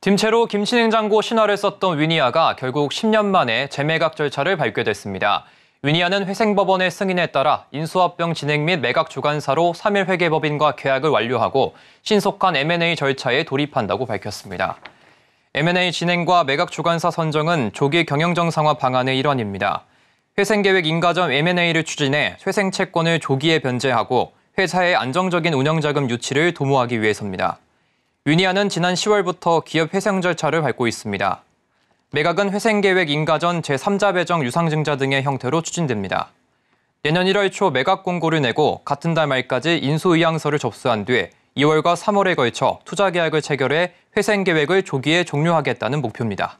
딤채로 김치냉장고 신화를 썼던 위니아가 결국 10년 만에 재매각 절차를 밟게 됐습니다. 위니아는 회생법원의 승인에 따라 인수합병 진행 및 매각 주관사로 3일 회계법인과 계약을 완료하고 신속한 M&A 절차에 돌입한다고 밝혔습니다. M&A 진행과 매각 주관사 선정은 조기 경영정상화 방안의 일환입니다. 회생계획 인가점 M&A를 추진해 회생채권을 조기에 변제하고 회사의 안정적인 운영자금 유치를 도모하기 위해서입니다. 유니아는 지난 10월부터 기업 회생 절차를 밟고 있습니다. 매각은 회생계획 인가전 제3자 배정 유상증자 등의 형태로 추진됩니다. 내년 1월 초 매각 공고를 내고 같은 달 말까지 인수의향서를 접수한 뒤 2월과 3월에 걸쳐 투자 계약을 체결해 회생 계획을 조기에 종료하겠다는 목표입니다.